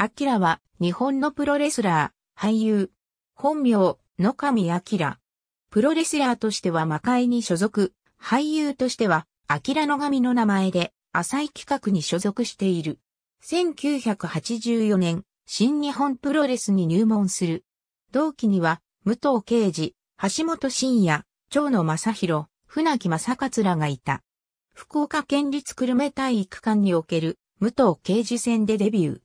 アキラは日本のプロレスラー、俳優、本名、野上アキラ。プロレスラーとしては魔界に所属、俳優としては、アキラ野上の名前で、浅井企画に所属している。1984年、新日本プロレスに入門する。同期には、武藤敬司、橋本真也、長野正宏、船木正桂がいた。福岡県立久留米体育館における武藤敬司戦でデビュー。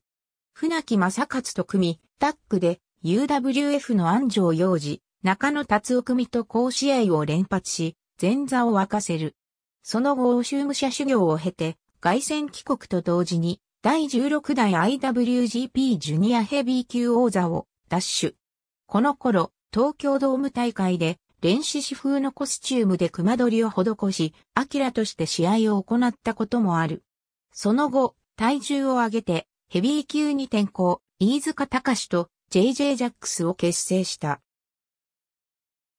船木正勝と組、タックで UWF の安城洋次、中野達夫組と甲子園を連発し、前座を沸かせる。その後、欧州武者修行を経て、外戦帰国と同時に、第16代 IWGP ジュニアヘビー級王座を奪取。この頃、東京ドーム大会で、練習士風のコスチュームで熊取りを施し、アキラとして試合を行ったこともある。その後、体重を上げて、ヘビー級に転向、飯塚隆と JJ ジャックスを結成した。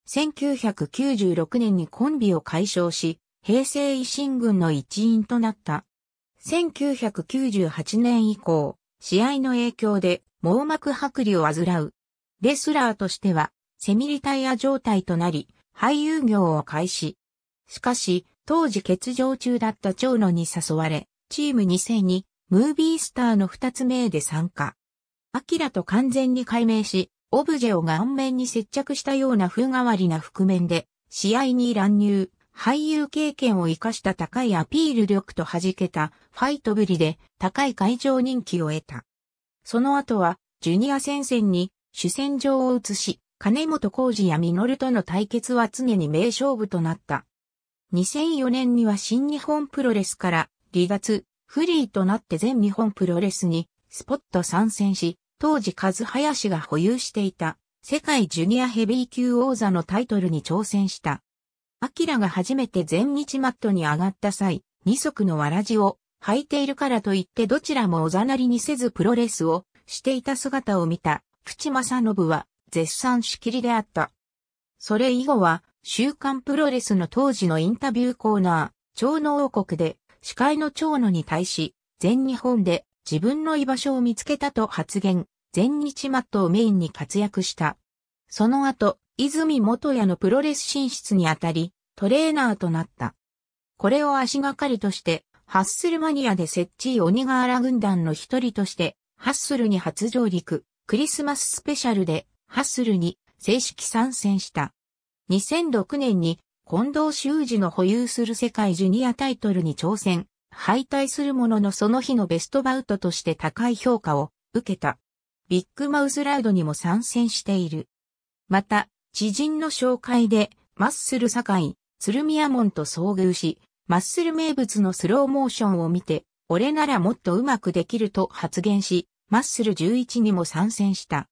1996年にコンビを解消し、平成維新軍の一員となった。1998年以降、試合の影響で網膜剥離を患う。レスラーとしては、セミリタイア状態となり、俳優業を開始。しかし、当時欠場中だった長野に誘われ、チーム2002ムービースターの二つ目で参加。アキラと完全に解明し、オブジェを顔面に接着したような風変わりな覆面で、試合に乱入、俳優経験を活かした高いアピール力と弾けたファイトぶりで高い会場人気を得た。その後は、ジュニア戦線に主戦場を移し、金本浩二やミノルとの対決は常に名勝負となった。2004年には新日本プロレスから離脱、フリーとなって全日本プロレスにスポット参戦し、当時カズハヤシが保有していた世界ジュニアヘビー級王座のタイトルに挑戦した。アキラが初めて全日マットに上がった際、二足のわらじを履いているからといってどちらもおざなりにせずプロレスをしていた姿を見た、口正信は絶賛しきりであった。それ以後は、週刊プロレスの当時のインタビューコーナー、超能王国で司会の長野に対し、全日本で自分の居場所を見つけたと発言、全日マットをメインに活躍した。その後、泉元屋のプロレス進出にあたり、トレーナーとなった。これを足がかりとして、ハッスルマニアで設置鬼瓦軍団の一人として、ハッスルに初上陸、クリスマススペシャルで、ハッスルに正式参戦した。2006年に近藤修二の保有する世界ジュニアタイトルに挑戦、敗退するもののその日のベストバウトとして高い評価を受けた。ビッグマウスラウドにも参戦している。また、知人の紹介で、マッスル坂井、鶴宮門と遭遇し、マッスル名物のスローモーションを見て、俺ならもっとうまくできると発言し、マッスル11にも参戦した。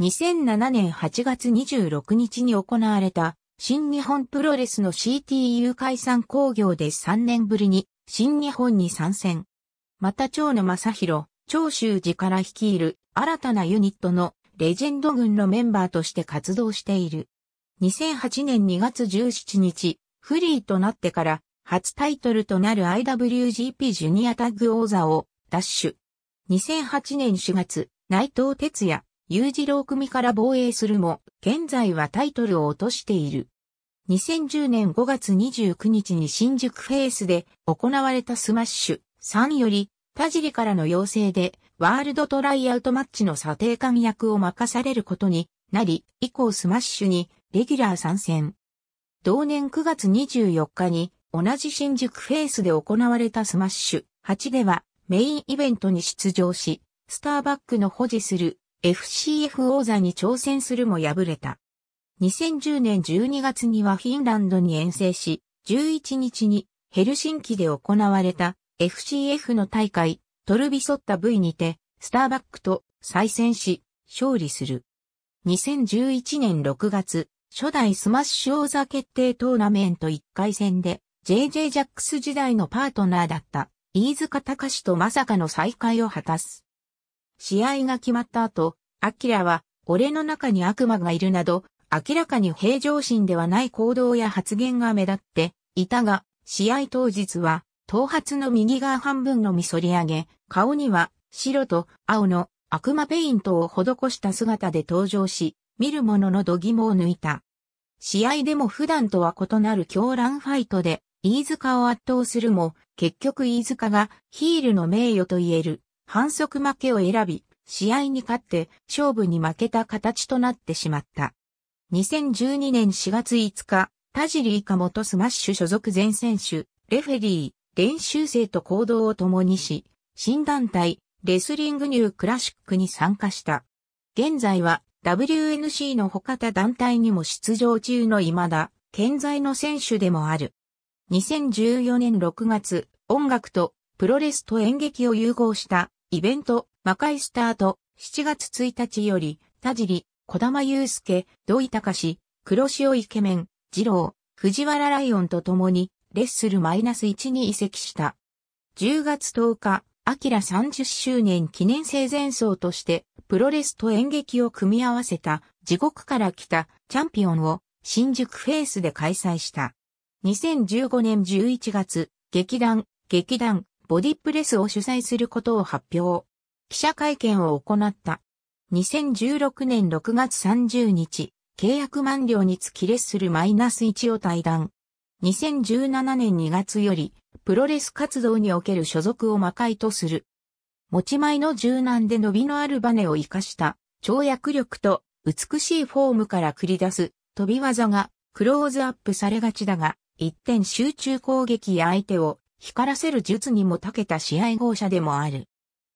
2007年8月26日に行われた新日本プロレスの CTU 解散工業で3年ぶりに新日本に参戦。また長野正宏、長州寺から率いる新たなユニットのレジェンド軍のメンバーとして活動している。2008年2月17日、フリーとなってから初タイトルとなる IWGP ジュニアタッグ王座をダシュ。2008年4月、内藤哲也、裕次郎組から防衛するも、現在はタイトルを落としている。2010年5月29日に新宿フェイスで行われたスマッシュ3より、田尻からの要請で、ワールドトライアウトマッチの査定官役を任されることになり、以降スマッシュにレギュラー参戦。同年9月24日に、同じ新宿フェイスで行われたスマッシュ8では、メインイベントに出場し、スターバックの保持する FCF 王座に挑戦するも敗れた。2010年12月にはフィンランドに遠征し、11日にヘルシンキで行われた FCF の大会、トルビソッタ V にて、スターバックと再戦し、勝利する。2011年6月、初代スマッシュ王座決定トーナメント1回戦で、JJ ジャックス時代のパートナーだった、飯塚隆とまさかの再会を果たす。試合が決まった後、アキラは、俺の中に悪魔がいるなど、明らかに平常心ではない行動や発言が目立っていたが、試合当日は、頭髪の右側半分のみ反り上げ、顔には白と青の悪魔ペイントを施した姿で登場し、見る者の度肝を抜いた。試合でも普段とは異なる狂乱ファイトで、飯塚を圧倒するも、結局飯塚がヒールの名誉と言える反則負けを選び、試合に勝って勝負に負けた形となってしまった。2012年4月5日、田尻以下元スマッシュ所属前選手、レフェリー、練習生と行動を共にし、新団体、レスリングニュークラシックに参加した。現在は WNC の他他団体にも出場中の未だ、健在の選手でもある。2014年6月、音楽とプロレスと演劇を融合したイベント、魔界スタート、7月1日より、田尻、小玉祐介、土井隆、黒潮イケメン、二郎、藤原ライオンと共に、レッスルマイナス -1 に移籍した。10月10日、アキラ30周年記念生前奏として、プロレスと演劇を組み合わせた、地獄から来たチャンピオンを、新宿フェイスで開催した。2015年11月、劇団、劇団、ボディプレスを主催することを発表。記者会見を行った。2016年6月30日、契約満了につきレッスルマイナス1を退団。2017年2月より、プロレス活動における所属を魔界とする。持ち前の柔軟で伸びのあるバネを活かした、跳躍力と美しいフォームから繰り出す飛び技がクローズアップされがちだが、一点集中攻撃や相手を光らせる術にも長けた試合号車でもある。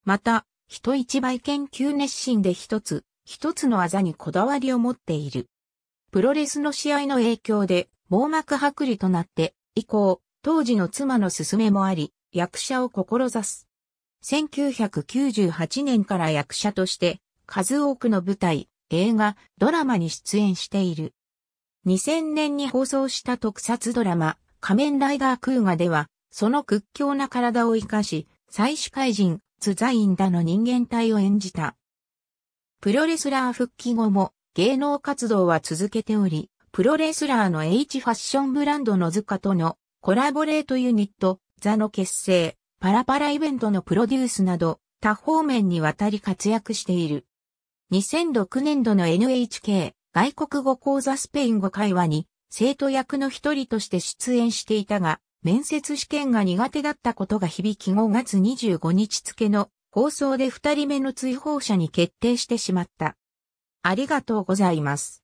また、人一倍研究熱心で一つ、一つの技にこだわりを持っている。プロレスの試合の影響で、網膜剥離となって、以降、当時の妻の勧めもあり、役者を志す。1998年から役者として、数多くの舞台、映画、ドラマに出演している。2000年に放送した特撮ドラマ、仮面ライダークーガでは、その屈強な体を生かし、最主怪人、ツザインだの人間体を演じた。プロレスラー復帰後も芸能活動は続けており、プロレスラーの H ファッションブランドの塚とのコラボレートユニット、ザの結成、パラパライベントのプロデュースなど、多方面にわたり活躍している。2006年度の NHK 外国語講座スペイン語会話に生徒役の一人として出演していたが、面接試験が苦手だったことが響き5月25日付の放送で2人目の追放者に決定してしまった。ありがとうございます。